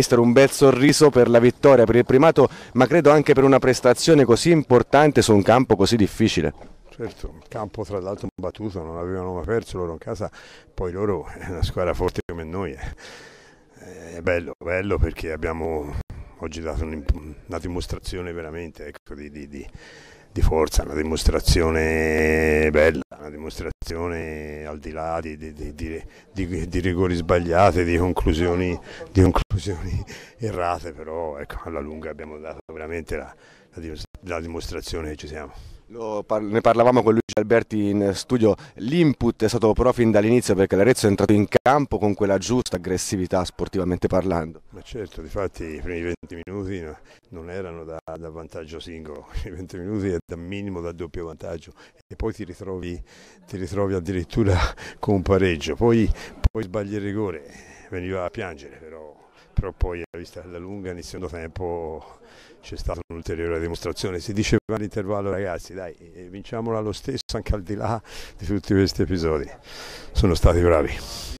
Sì, un bel sorriso per la vittoria, per il primato, ma credo anche per una prestazione così importante su un campo così difficile. Certo, un campo tra l'altro battuto, non avevano mai perso loro in casa, poi loro è una squadra forte come noi. Eh. Eh, è bello, bello perché abbiamo oggi dato una dimostrazione veramente ecco, di, di, di, di forza, una dimostrazione bella, una dimostrazione al di là di, di, di, di rigori sbagliati, di conclusioni, conclusioni errate, però ecco, alla lunga abbiamo dato veramente la, la, la dimostrazione che ci siamo. Par ne parlavamo con Luigi Alberti in studio, l'input è stato però fin dall'inizio perché l'Arezzo è entrato in campo con quella giusta aggressività sportivamente parlando. Ma certo, difatti i primi 20 minuti non erano da, da vantaggio singolo, i 20 minuti è da minimo da doppio vantaggio e poi ti ritrovi, ti ritrovi addirittura con un pareggio, poi, poi sbagli il rigore, veniva a piangere Però però poi a eh, vista della lunga nel secondo tempo c'è stata un'ulteriore dimostrazione. Si diceva all'intervallo ragazzi dai eh, eh, vinciamola lo stesso anche al di là di tutti questi episodi. Sono stati bravi.